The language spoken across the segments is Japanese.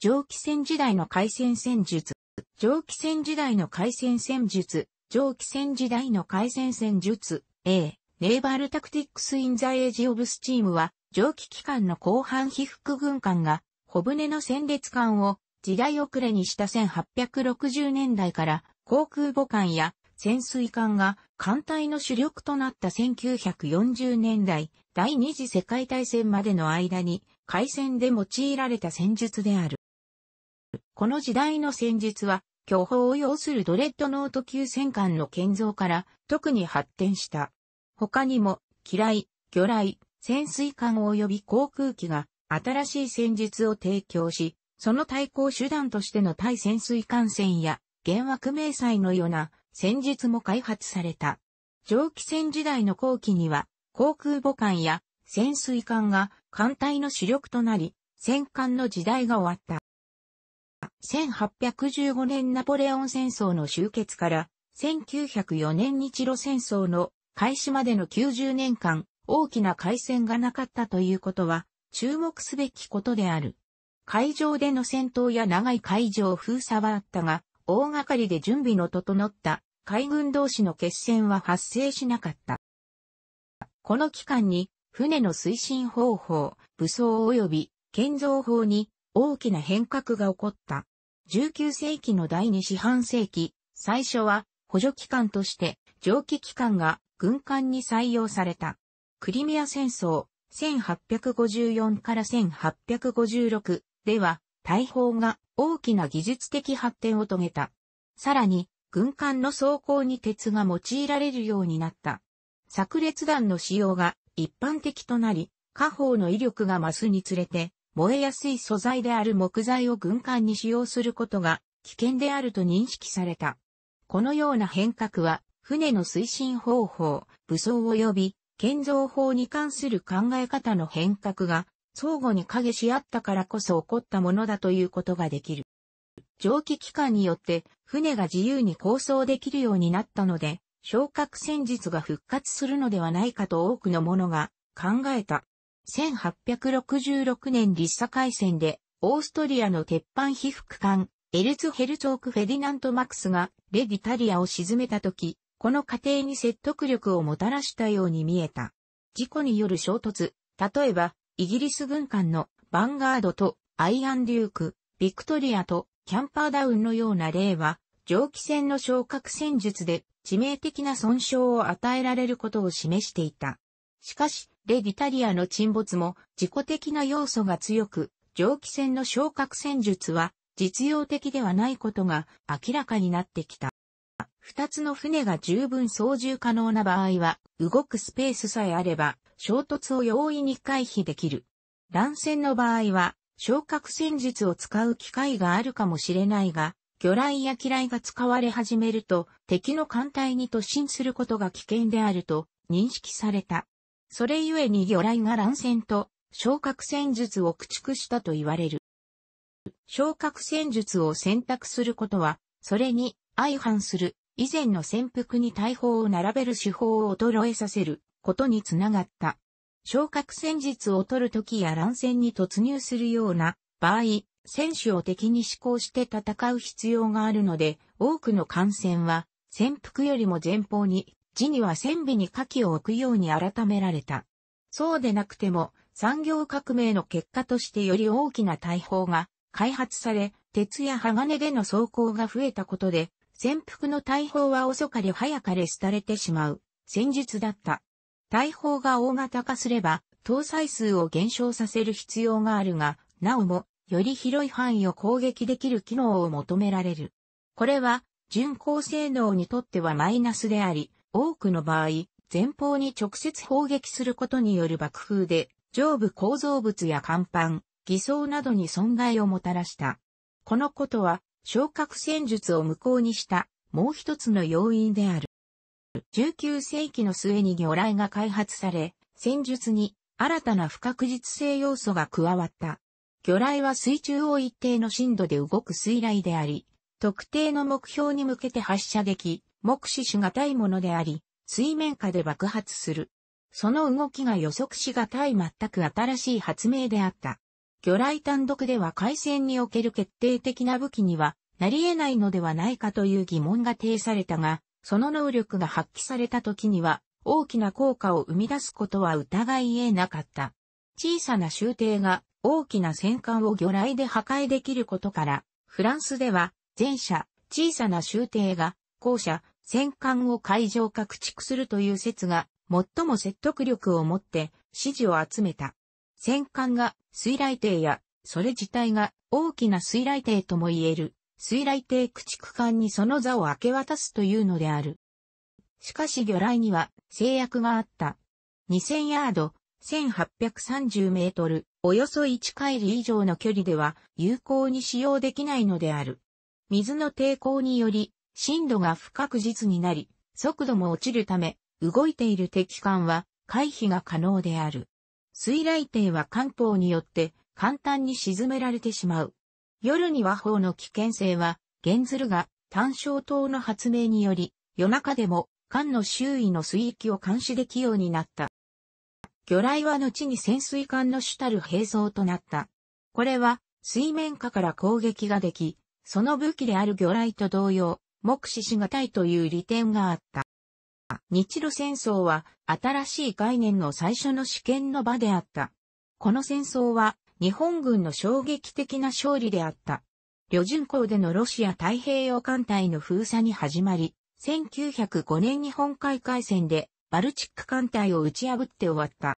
蒸気船時代の海戦戦術、蒸気船時代の海戦戦術、蒸気船時代の海戦戦術、A、ネイバルタクティックス・イン・ザ・エイジ・オブ・スチームは、蒸気機関の後半被覆軍艦が、小船の戦列艦を時代遅れにした1860年代から航空母艦や潜水艦が艦隊の主力となった1940年代第二次世界大戦までの間に海戦で用いられた戦術である。この時代の戦術は、巨峰を要するドレッドノート級戦艦の建造から特に発展した。他にも、機雷、魚雷、潜水艦及び航空機が新しい戦術を提供し、その対抗手段としての対潜水艦船や原惑明細のような戦術も開発された。蒸気船時代の後期には航空母艦や潜水艦が艦隊の主力となり、戦艦の時代が終わった。1815年ナポレオン戦争の終結から、1904年日露戦争の開始までの90年間、大きな海戦がなかったということは、注目すべきことである。海上での戦闘や長い海上封鎖はあったが、大掛かりで準備の整った海軍同士の決戦は発生しなかった。この期間に、船の推進方法、武装及び建造法に大きな変革が起こった。19世紀の第2四半世紀、最初は補助機関として蒸気機関が軍艦に採用された。クリミア戦争1854から1856では大砲が大きな技術的発展を遂げた。さらに軍艦の装甲に鉄が用いられるようになった。炸裂弾の使用が一般的となり、火砲の威力が増すにつれて、燃えやすい素材である木材を軍艦に使用することが危険であると認識された。このような変革は、船の推進方法、武装及び建造法に関する考え方の変革が相互に影し合ったからこそ起こったものだということができる。蒸気機関によって船が自由に構想できるようになったので、昇格戦術が復活するのではないかと多くの者が考えた。1866年立佐海戦で、オーストリアの鉄板被覆艦、エルツヘルツォーク・フェディナント・マックスが、レディタリアを沈めた時、この過程に説得力をもたらしたように見えた。事故による衝突、例えば、イギリス軍艦のヴァンガードとアイアンデューク、ビクトリアとキャンパーダウンのような例は、蒸気船の昇格戦術で致命的な損傷を与えられることを示していた。しかし、レディタリアの沈没も自己的な要素が強く、蒸気船の昇格戦術は実用的ではないことが明らかになってきた。二つの船が十分操縦可能な場合は、動くスペースさえあれば、衝突を容易に回避できる。乱戦の場合は、昇格戦術を使う機会があるかもしれないが、魚雷や機雷が使われ始めると、敵の艦隊に突進することが危険であると認識された。それゆえに魚雷が乱戦と昇格戦術を駆逐したと言われる。昇格戦術を選択することは、それに相反する以前の潜伏に大砲を並べる手法を衰えさせることにつながった。昇格戦術を取るときや乱戦に突入するような場合、選手を敵に志向して戦う必要があるので、多くの艦船は潜伏よりも前方に字には線尾に火器を置くように改められた。そうでなくても、産業革命の結果としてより大きな大砲が開発され、鉄や鋼での走行が増えたことで、潜伏の大砲は遅かれ早かれ廃れてしまう戦術だった。大砲が大型化すれば、搭載数を減少させる必要があるが、なおも、より広い範囲を攻撃できる機能を求められる。これは、巡航性能にとってはマイナスであり、多くの場合、前方に直接砲撃することによる爆風で、上部構造物や甲板、偽装などに損害をもたらした。このことは、昇格戦術を無効にした、もう一つの要因である。19世紀の末に魚雷が開発され、戦術に新たな不確実性要素が加わった。魚雷は水中を一定の深度で動く水雷であり、特定の目標に向けて発射でき、目視しがたいものであり、水面下で爆発する。その動きが予測しがたい全く新しい発明であった。魚雷単独では海戦における決定的な武器にはなり得ないのではないかという疑問が呈されたが、その能力が発揮された時には大きな効果を生み出すことは疑い得なかった。小さな終艇が大きな戦艦を魚雷で破壊できることから、フランスでは前者、小さな終艇が後者、戦艦を海上拡築するという説が最も説得力を持って支持を集めた。戦艦が水雷艇やそれ自体が大きな水雷艇とも言える水雷艇駆逐艦にその座を明け渡すというのである。しかし魚雷には制約があった。2000ヤード、1830メートル、およそ1回り以上の距離では有効に使用できないのである。水の抵抗により震度が不確実になり、速度も落ちるため、動いている敵艦は回避が可能である。水雷艇は艦砲によって簡単に沈められてしまう。夜には砲の危険性は、ゲずるが単焦灯の発明により、夜中でも艦の周囲の水域を監視できようになった。魚雷は後に潜水艦の主たる兵装となった。これは水面下から攻撃ができ、その武器である魚雷と同様、目視しがたいという利点があった。日露戦争は新しい概念の最初の試験の場であった。この戦争は日本軍の衝撃的な勝利であった。旅順港でのロシア太平洋艦隊の封鎖に始まり、1905年日本海海戦でバルチック艦隊を打ち破って終わった。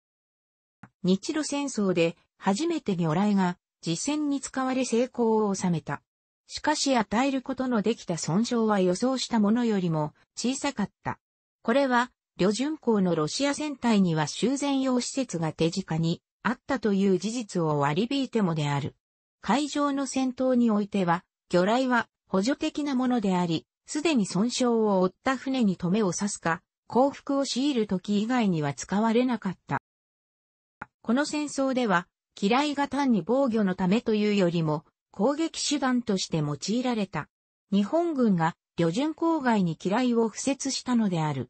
日露戦争で初めて魚雷が実戦に使われ成功を収めた。しかし与えることのできた損傷は予想したものよりも小さかった。これは、旅順港のロシア船体には修繕用施設が手近にあったという事実を割り引いてもである。海上の戦闘においては、魚雷は補助的なものであり、すでに損傷を負った船に止めを刺すか、降伏を強いる時以外には使われなかった。この戦争では、機雷が単に防御のためというよりも、攻撃手段として用いられた。日本軍が旅順郊外に機雷を敷設したのである。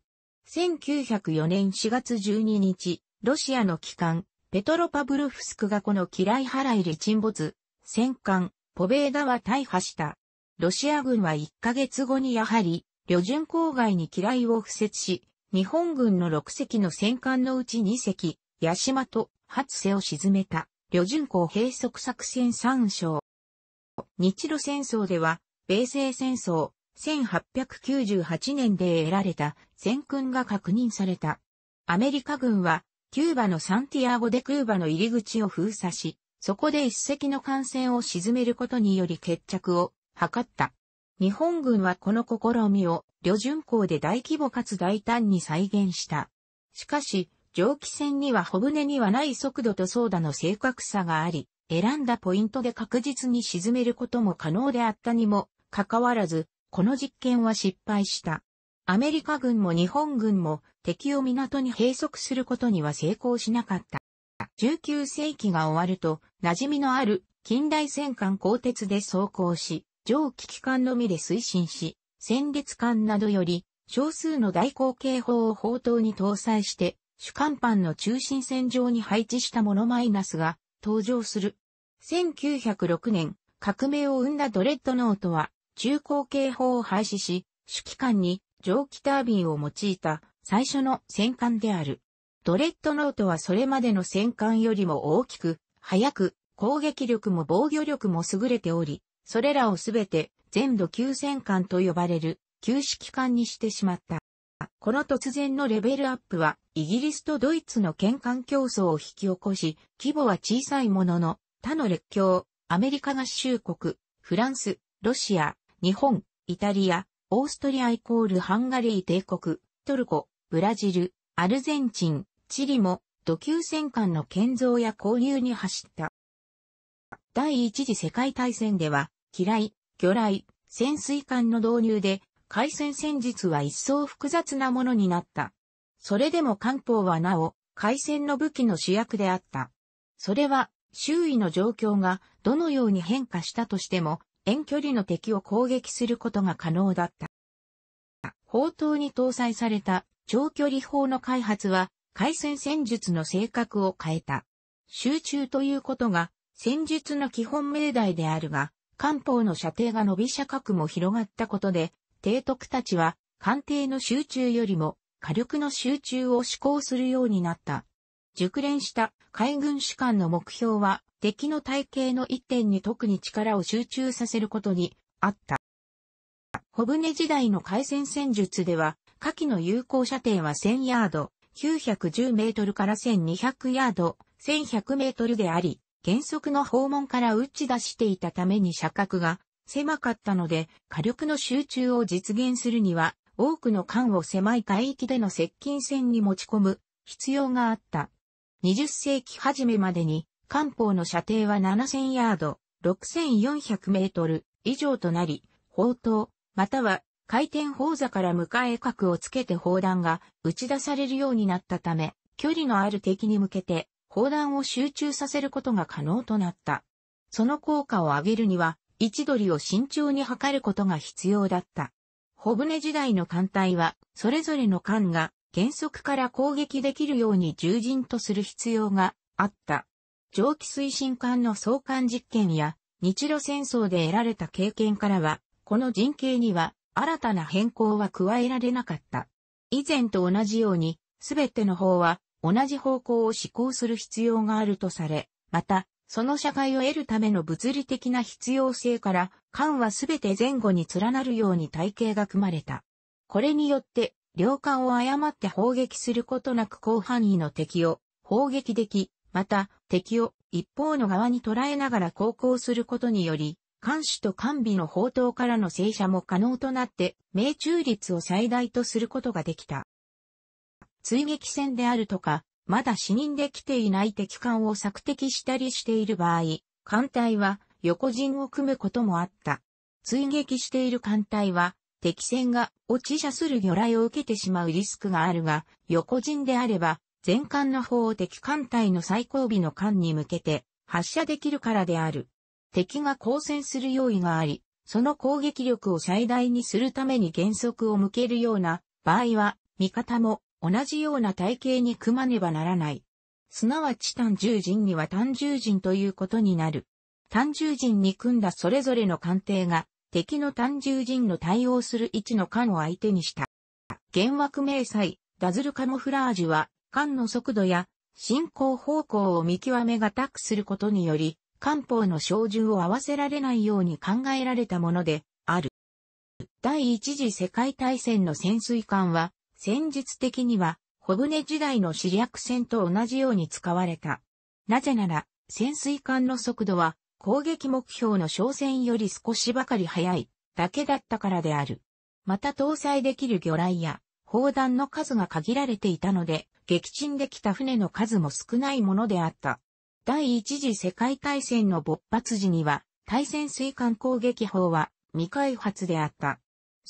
1904年4月12日、ロシアの機関、ペトロパブルフスクがこの機雷払いで沈没、戦艦、ポベーダは大破した。ロシア軍は1ヶ月後にやはり、旅順郊外に機雷を敷設し、日本軍の6隻の戦艦のうち2隻、八島と初瀬を沈めた、旅順港閉塞作戦3章。日露戦争では、米西戦争、1898年で得られた戦訓が確認された。アメリカ軍は、キューバのサンティアゴでクーバの入り口を封鎖し、そこで一隻の艦船を沈めることにより決着を図った。日本軍はこの試みを、旅順港で大規模かつ大胆に再現した。しかし、蒸気船には小船にはない速度と操舵の正確さがあり、選んだポイントで確実に沈めることも可能であったにも、かかわらず、この実験は失敗した。アメリカ軍も日本軍も敵を港に閉塞することには成功しなかった。19世紀が終わると、馴染みのある近代戦艦鋼鉄で走行し、蒸気機関のみで推進し、戦列艦などより少数の大口径砲を砲塔に搭載して、主艦艦の中心線上に配置したモノマイナスが登場する。1906年、革命を生んだドレッドノートは、中高警報を廃止し、主機関に蒸気タービンを用いた最初の戦艦である。ドレッドノートはそれまでの戦艦よりも大きく、速く、攻撃力も防御力も優れており、それらをすべて全土急戦艦と呼ばれる旧式艦にしてしまった。この突然のレベルアップは、イギリスとドイツの県間競争を引き起こし、規模は小さいものの、他の列強、アメリカ合衆国、フランス、ロシア、日本、イタリア、オーストリアイコールハンガリー帝国、トルコ、ブラジル、アルゼンチン、チリも、土級戦艦の建造や交流に走った。第一次世界大戦では、機雷、魚雷、潜水艦の導入で海戦戦術は一層複雑なものになった。それでも漢方はなお、海戦の武器の主役であった。それは、周囲の状況がどのように変化したとしても、遠距離の敵を攻撃することが可能だった。砲塔に搭載された長距離砲の開発は、海戦戦術の性格を変えた。集中ということが、戦術の基本命題であるが、漢方の射程が伸び射角も広がったことで、提督たちは、官邸の集中よりも火力の集中を志向するようになった。熟練した海軍士官の目標は敵の体系の一点に特に力を集中させることにあった。小舟時代の海戦戦術では、下記の有効射程は1000ヤード、910メートルから1200ヤード、1100メートルであり、原則の訪問から打ち出していたために射角が狭かったので、火力の集中を実現するには、多くの艦を狭い海域での接近戦に持ち込む必要があった。20世紀初めまでに、艦砲の射程は7000ヤード、6400メートル以上となり、砲塔、または回転砲座から迎え角をつけて砲弾が打ち出されるようになったため、距離のある敵に向けて砲弾を集中させることが可能となった。その効果を上げるには、位置取りを慎重に測ることが必要だった。小舟時代の艦隊は、それぞれの艦が原則から攻撃できるように従陣とする必要があった。蒸気推進艦の相関実験や日露戦争で得られた経験からは、この陣形には新たな変更は加えられなかった。以前と同じように、すべての方は同じ方向を指向する必要があるとされ、また、その社会を得るための物理的な必要性から、漢はすべて前後に連なるように体系が組まれた。これによって、両間を誤って砲撃することなく広範囲の敵を砲撃でき、また敵を一方の側に捉えながら航行することにより、艦首と艦尾の砲塔からの正射も可能となって、命中率を最大とすることができた。追撃戦であるとか、まだ死認できていない敵艦を索敵したりしている場合、艦隊は横陣を組むこともあった。追撃している艦隊は、敵戦が落ち射する魚雷を受けてしまうリスクがあるが、横陣であれば、全艦の方を敵艦隊の最後尾の艦に向けて発射できるからである。敵が交戦する用意があり、その攻撃力を最大にするために原則を向けるような場合は、味方も同じような体型に組まねばならない。すなわち単獣人には単獣人ということになる。単獣人に組んだそれぞれの艦艇が、敵の単獣人の対応する位置の艦を相手にした。原惑明細、ダズルカモフラージュは、艦の速度や進行方向を見極めがたくすることにより、艦砲の照準を合わせられないように考えられたものである。第一次世界大戦の潜水艦は、戦術的には、小舟時代の死略戦と同じように使われた。なぜなら、潜水艦の速度は、攻撃目標の商船より少しばかり速い、だけだったからである。また搭載できる魚雷や、砲弾の数が限られていたので、撃沈できた船の数も少ないものであった。第一次世界大戦の勃発時には、対潜水艦攻撃砲は未開発であった。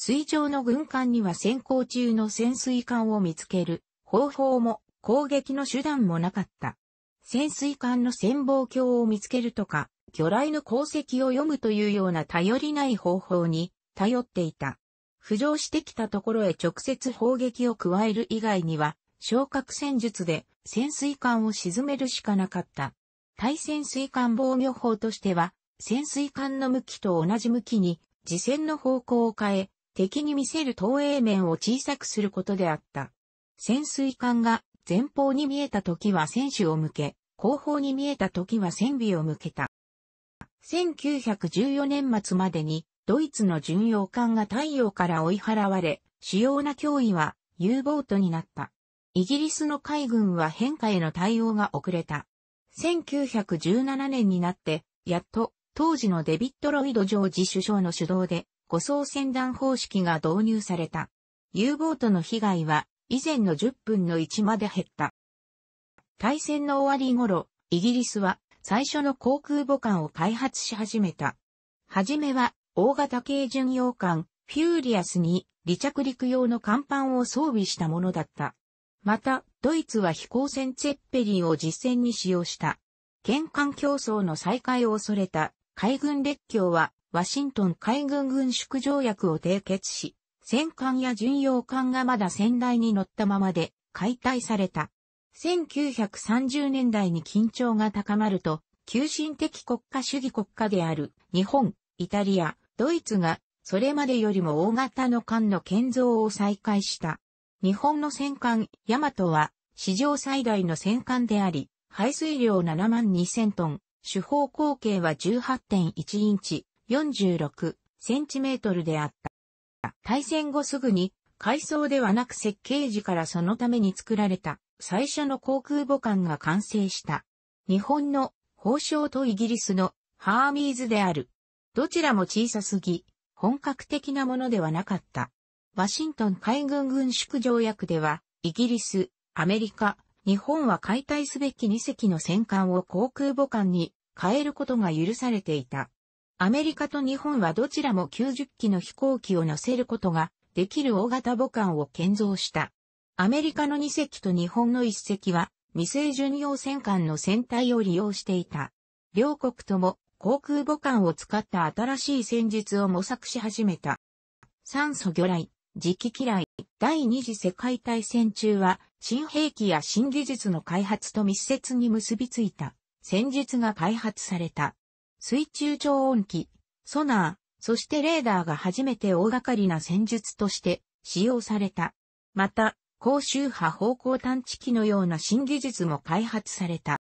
水上の軍艦には潜航中の潜水艦を見つける方法も攻撃の手段もなかった。潜水艦の潜望鏡を見つけるとか、魚雷の鉱石を読むというような頼りない方法に頼っていた。浮上してきたところへ直接砲撃を加える以外には、昇格戦術で潜水艦を沈めるしかなかった。対潜水艦防御法としては、潜水艦の向きと同じ向きに、自戦の方向を変え、敵に見せる投影面を小さくすることであった。潜水艦が前方に見えた時は選手を向け、後方に見えた時は船尾を向けた。1914年末までにドイツの巡洋艦が太陽から追い払われ、主要な脅威は U ボートになった。イギリスの海軍は変化への対応が遅れた。1917年になって、やっと当時のデビッド・ロイド・ジョージ首相の主導で護送船団方式が導入された。U ボートの被害は以前の10分の1まで減った。大戦の終わり頃、イギリスは最初の航空母艦を開発し始めた。はじめは大型軽巡洋艦フューリアスに離着陸用の甲板を装備したものだった。また、ドイツは飛行船ツェッペリンを実戦に使用した。県関競争の再開を恐れた海軍列強はワシントン海軍軍縮条約を締結し、戦艦や巡洋艦がまだ先代に乗ったままで解体された。1930年代に緊張が高まると、急進的国家主義国家である日本、イタリア、ドイツがそれまでよりも大型の艦の建造を再開した。日本の戦艦ヤマトは史上最大の戦艦であり、排水量7万2000トン、主砲口径は18.1インチ、46センチメートルであった。対戦後すぐに、改装ではなく設計時からそのために作られた最初の航空母艦が完成した。日本の宝章とイギリスのハーミーズである。どちらも小さすぎ、本格的なものではなかった。ワシントン海軍軍縮条約では、イギリス、アメリカ、日本は解体すべき2隻の戦艦を航空母艦に変えることが許されていた。アメリカと日本はどちらも90機の飛行機を乗せることができる大型母艦を建造した。アメリカの2隻と日本の1隻は未成巡洋戦艦の船体を利用していた。両国とも航空母艦を使った新しい戦術を模索し始めた。酸素魚雷、磁気機雷、第二次世界大戦中は新兵器や新技術の開発と密接に結びついた戦術が開発された。水中超音機、ソナー、そしてレーダーが初めて大掛かりな戦術として使用された。また、高周波方向探知機のような新技術も開発された。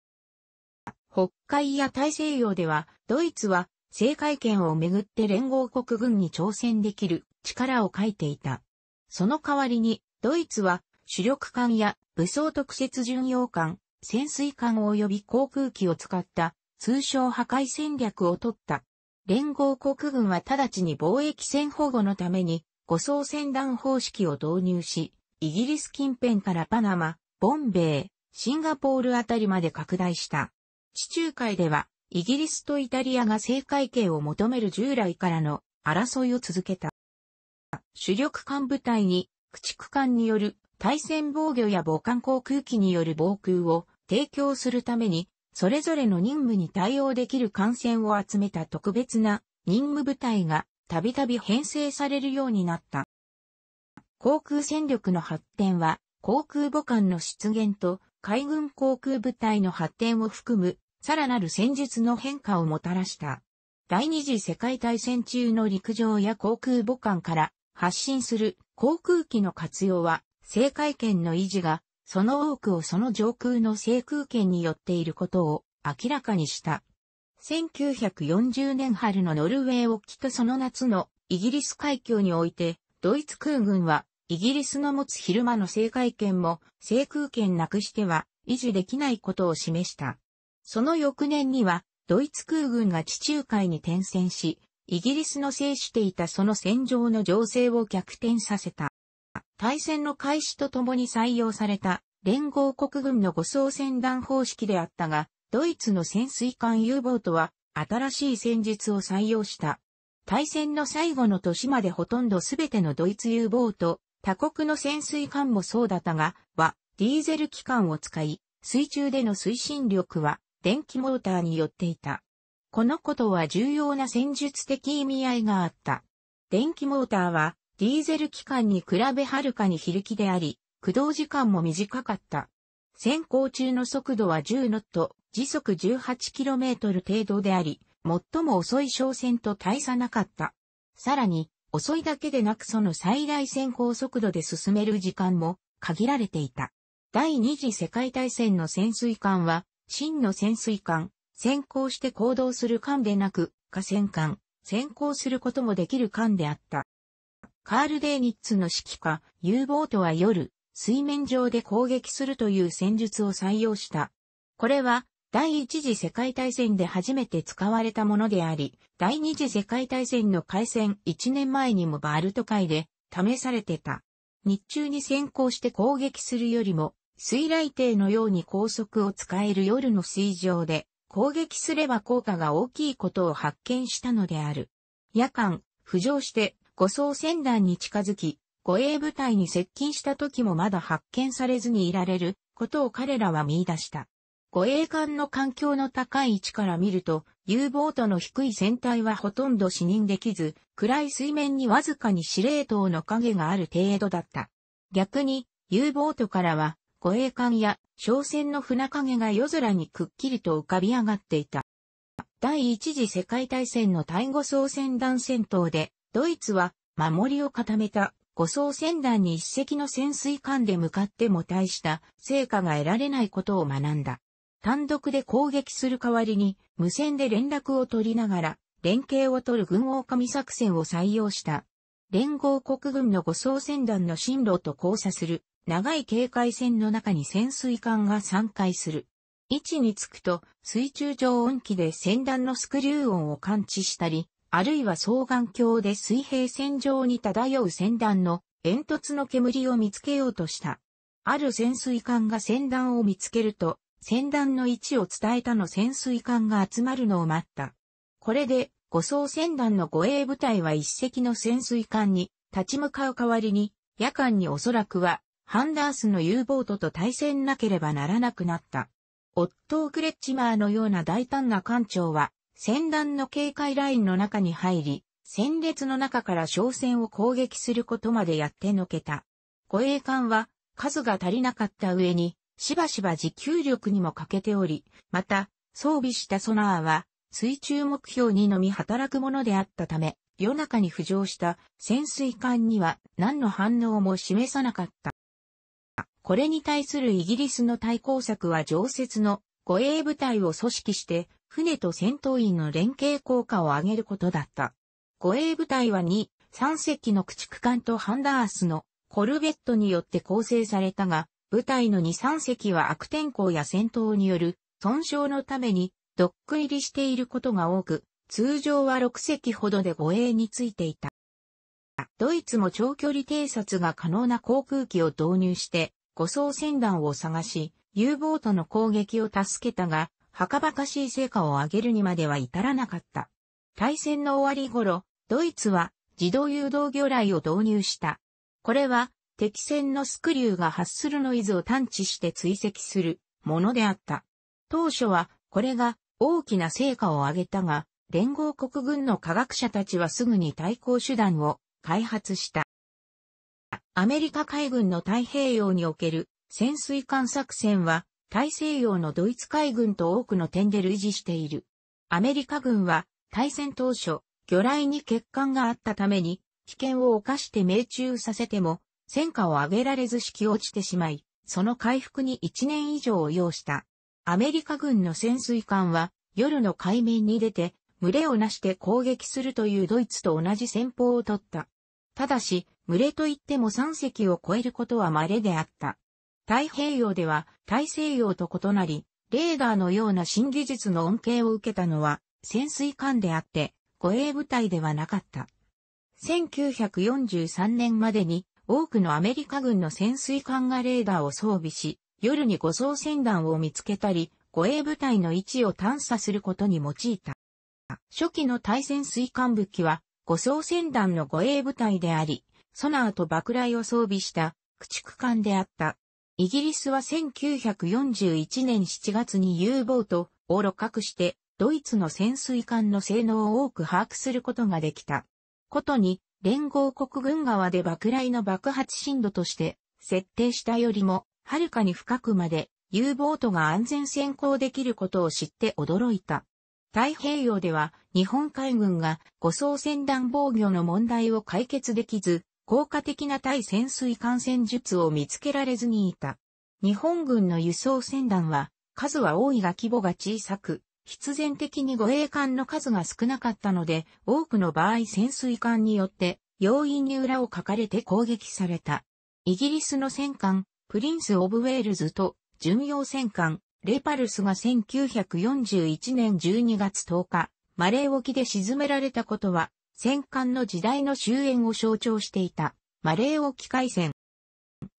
北海や大西洋では、ドイツは制海権をめぐって連合国軍に挑戦できる力を書いていた。その代わりに、ドイツは主力艦や武装特設巡洋艦、潜水艦及び航空機を使った通称破壊戦略を取った。連合国軍は直ちに貿易船保護のために、護送船団方式を導入し、イギリス近辺からパナマ、ボンベイ、シンガポールあたりまで拡大した。地中海では、イギリスとイタリアが正解権を求める従来からの争いを続けた。主力艦部隊に、駆逐艦による対戦防御や母艦航空機による防空を提供するために、それぞれの任務に対応できる艦船を集めた特別な任務部隊がたびたび編成されるようになった。航空戦力の発展は航空母艦の出現と海軍航空部隊の発展を含むさらなる戦術の変化をもたらした。第二次世界大戦中の陸上や航空母艦から発信する航空機の活用は政界権の維持がその多くをその上空の制空権によっていることを明らかにした。1940年春のノルウェー沖とその夏のイギリス海峡において、ドイツ空軍はイギリスの持つ昼間の制海権も制空権なくしては維持できないことを示した。その翌年にはドイツ空軍が地中海に転戦し、イギリスの制していたその戦場の情勢を逆転させた。大戦の開始とともに採用された連合国軍の護送船団方式であったが、ドイツの潜水艦 U ボートは新しい戦術を採用した。大戦の最後の年までほとんどすべてのドイツ U ボート、他国の潜水艦もそうだったが、は、ディーゼル機関を使い、水中での推進力は、電気モーターによっていた。このことは重要な戦術的意味合いがあった。電気モーターは、ディーゼル機関に比べはるかに非力であり、駆動時間も短かった。先行中の速度は10ノット、時速 18km 程度であり、最も遅い商船と大差なかった。さらに、遅いだけでなくその最大先行速度で進める時間も限られていた。第二次世界大戦の潜水艦は、真の潜水艦、先行して行動する艦でなく、河川艦、先行することもできる艦であった。カール・デーニッツの指揮下、U ボートは夜、水面上で攻撃するという戦術を採用した。これは、第一次世界大戦で初めて使われたものであり、第二次世界大戦の開戦1年前にもバルト海で試されてた。日中に先行して攻撃するよりも、水雷艇のように高速を使える夜の水上で攻撃すれば効果が大きいことを発見したのである。夜間、浮上して護送船団に近づき、護衛部隊に接近した時もまだ発見されずにいられることを彼らは見出した。護衛艦の環境の高い位置から見ると、U ボートの低い船体はほとんど視認できず、暗い水面にわずかに司令塔の影がある程度だった。逆に、U ボートからは、護衛艦や商船の船影が夜空にくっきりと浮かび上がっていた。第一次世界大戦の対護総船団戦闘でドイツは守りを固めた護送船団に一隻の潜水艦で向かっても大した成果が得られないことを学んだ。単独で攻撃する代わりに無線で連絡を取りながら連携を取る軍狼作戦を採用した。連合国軍の護送船団の進路と交差する長い警戒線の中に潜水艦が散開する。位置につくと水中上音機で船団のスクリュー音を感知したり、あるいは双眼鏡で水平線上に漂う船団の煙突の煙を見つけようとした。ある潜水艦が船団を見つけると、船団の位置を伝えたの潜水艦が集まるのを待った。これで、護送船団の護衛部隊は一隻の潜水艦に立ち向かう代わりに、夜間におそらくは、ハンダースの U ボートと対戦なければならなくなった。オットー・クレッチマーのような大胆な艦長は、戦団の警戒ラインの中に入り、戦列の中から商船を攻撃することまでやってのけた。護衛艦は数が足りなかった上に、しばしば持久力にも欠けており、また、装備したソナーは、水中目標にのみ働くものであったため、夜中に浮上した潜水艦には何の反応も示さなかった。これに対するイギリスの対抗策は常設の護衛部隊を組織して船と戦闘員の連携効果を上げることだった。護衛部隊は2、3隻の駆逐艦とハンダースのコルベットによって構成されたが、部隊の2、3隻は悪天候や戦闘による損傷のためにドック入りしていることが多く、通常は6隻ほどで護衛についていた。ドイツも長距離偵察が可能な航空機を導入して、護送船団を探し、U ボートの攻撃を助けたが、はかばかしい成果を上げるにまでは至らなかった。大戦の終わり頃、ドイツは自動誘導魚雷を導入した。これは敵戦のスクリューが発するノイズを探知して追跡するものであった。当初はこれが大きな成果を上げたが、連合国軍の科学者たちはすぐに対抗手段を開発した。アメリカ海軍の太平洋における潜水艦作戦は大西洋のドイツ海軍と多くの点で類似している。アメリカ軍は、対戦当初、魚雷に欠陥があったために、危険を冒して命中させても、戦果を上げられず式落ちてしまい、その回復に1年以上を要した。アメリカ軍の潜水艦は、夜の海面に出て、群れをなして攻撃するというドイツと同じ戦法を取った。ただし、群れといっても3隻を超えることは稀であった。太平洋では大西洋と異なり、レーダーのような新技術の恩恵を受けたのは潜水艦であって、護衛部隊ではなかった。1943年までに多くのアメリカ軍の潜水艦がレーダーを装備し、夜に護送船団を見つけたり、護衛部隊の位置を探査することに用いた。初期の対潜水艦武器は護送船団の護衛部隊であり、ソナーと爆雷を装備した駆逐艦であった。イギリスは1941年7月に U ボートを露獲して、ドイツの潜水艦の性能を多く把握することができた。ことに、連合国軍側で爆雷の爆発震度として設定したよりも、はるかに深くまで U ボートが安全先行できることを知って驚いた。太平洋では日本海軍が護送船団防御の問題を解決できず、効果的な対潜水艦戦術を見つけられずにいた。日本軍の輸送船団は、数は多いが規模が小さく、必然的に護衛艦の数が少なかったので、多くの場合潜水艦によって、容易に裏をかかれて攻撃された。イギリスの戦艦、プリンス・オブ・ウェールズと、巡洋戦艦、レパルスが1941年12月10日、マレー沖で沈められたことは、戦艦の時代の終焉を象徴していた、マレー沖海戦。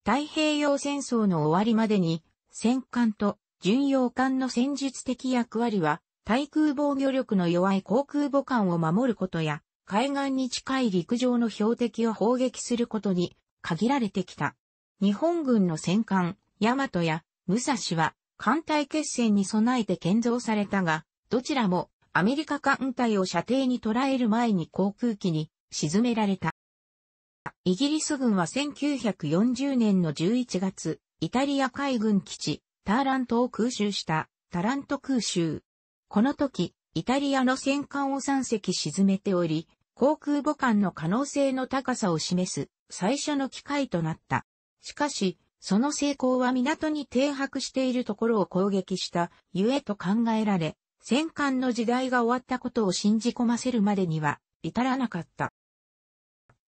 太平洋戦争の終わりまでに、戦艦と巡洋艦の戦術的役割は、対空防御力の弱い航空母艦を守ることや、海岸に近い陸上の標的を砲撃することに限られてきた。日本軍の戦艦、ヤマトや武蔵は艦隊決戦に備えて建造されたが、どちらもアメリカ艦隊を射程に捉える前に航空機に沈められた。イギリス軍は1940年の11月、イタリア海軍基地、ターラントを空襲したタラント空襲。この時、イタリアの戦艦を3隻沈めており、航空母艦の可能性の高さを示す最初の機会となった。しかし、その成功は港に停泊しているところを攻撃したゆえと考えられ、戦艦の時代が終わったことを信じ込ませるまでには至らなかった。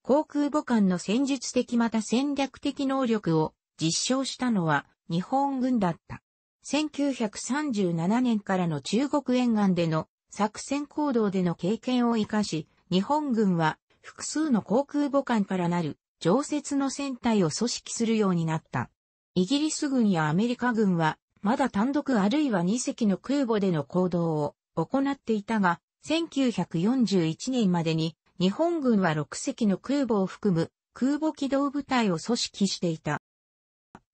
航空母艦の戦術的また戦略的能力を実証したのは日本軍だった。1937年からの中国沿岸での作戦行動での経験を活かし、日本軍は複数の航空母艦からなる常設の戦隊を組織するようになった。イギリス軍やアメリカ軍はまだ単独あるいは2隻の空母での行動を行っていたが、1941年までに日本軍は6隻の空母を含む空母機動部隊を組織していた。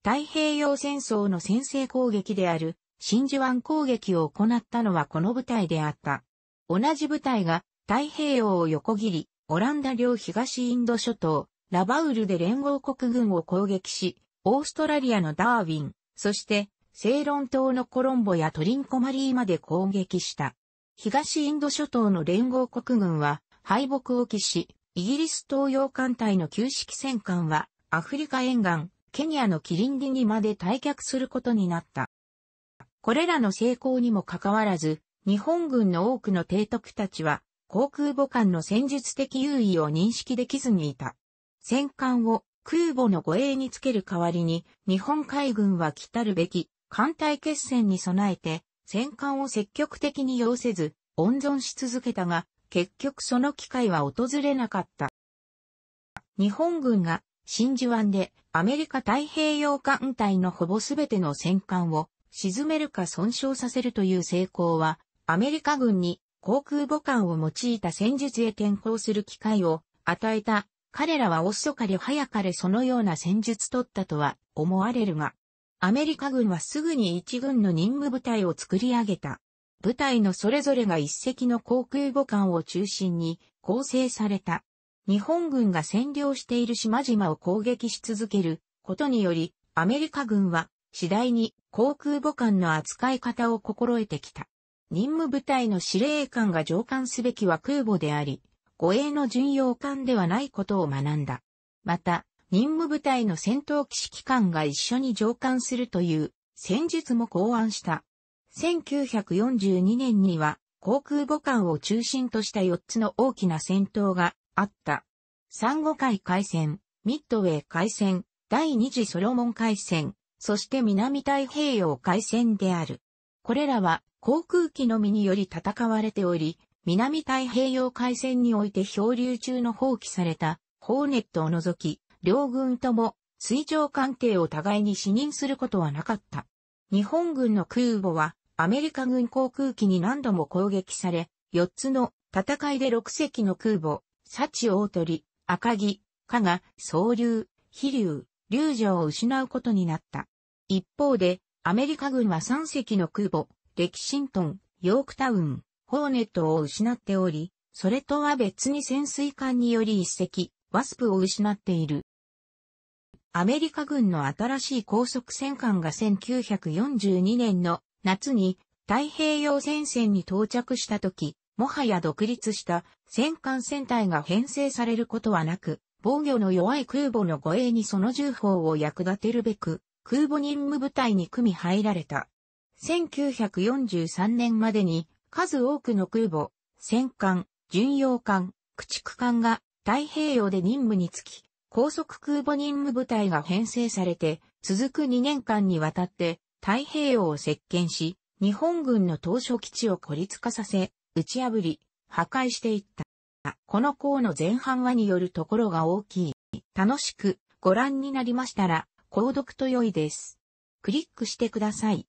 太平洋戦争の先制攻撃である真珠湾攻撃を行ったのはこの部隊であった。同じ部隊が太平洋を横切り、オランダ領東インド諸島、ラバウルで連合国軍を攻撃し、オーストラリアのダーウィン、そしてセ論ロン島のコロンボやトリンコマリーまで攻撃した。東インド諸島の連合国軍は敗北を期し、イギリス東洋艦隊の旧式戦艦はアフリカ沿岸、ケニアのキリンディにまで退却することになった。これらの成功にもかかわらず、日本軍の多くの提督たちは、航空母艦の戦術的優位を認識できずにいた。戦艦を空母の護衛につける代わりに、日本海軍は来たるべき艦隊決戦に備えて、戦艦を積極的に要せず、温存し続けたが、結局その機会は訪れなかった。日本軍が真珠湾でアメリカ太平洋艦隊のほぼ全ての戦艦を沈めるか損傷させるという成功は、アメリカ軍に航空母艦を用いた戦術へ転向する機会を与えた。彼らは遅かれ早かれそのような戦術取ったとは思われるが、アメリカ軍はすぐに一軍の任務部隊を作り上げた。部隊のそれぞれが一隻の航空母艦を中心に構成された。日本軍が占領している島々を攻撃し続けることにより、アメリカ軍は次第に航空母艦の扱い方を心得てきた。任務部隊の司令官が上艦すべきは空母であり、護衛の巡洋艦ではないことを学んだ。また、任務部隊の戦闘機指揮官が一緒に上官するという戦術も考案した。1942年には航空母艦を中心とした4つの大きな戦闘があった。三五海海戦、ミッドウェー海戦、第二次ソロモン海戦、そして南太平洋海戦である。これらは航空機のみにより戦われており、南太平洋海戦において漂流中の放棄されたホーネットを除き、両軍とも水上艦艇を互いに視認することはなかった。日本軍の空母はアメリカ軍航空機に何度も攻撃され、4つの戦いで6隻の空母、サ幸大鳥、赤城、加賀、総流、飛流、流上を失うことになった。一方で、アメリカ軍は3隻の空母、レキシントン、ヨークタウン、ホーネットを失っており、それとは別に潜水艦により1隻、ワスプを失っている。アメリカ軍の新しい高速戦艦が1942年の夏に太平洋戦線に到着した時、もはや独立した戦艦戦隊が編成されることはなく、防御の弱い空母の護衛にその重砲を役立てるべく、空母任務部隊に組み入られた。1943年までに数多くの空母、戦艦、巡洋艦、駆逐艦が太平洋で任務につき、高速空母任務部隊が編成されて、続く2年間にわたって太平洋を接見し、日本軍の当初基地を孤立化させ、打ち破り、破壊していった。この項の前半話によるところが大きい。楽しくご覧になりましたら、購読と良いです。クリックしてください。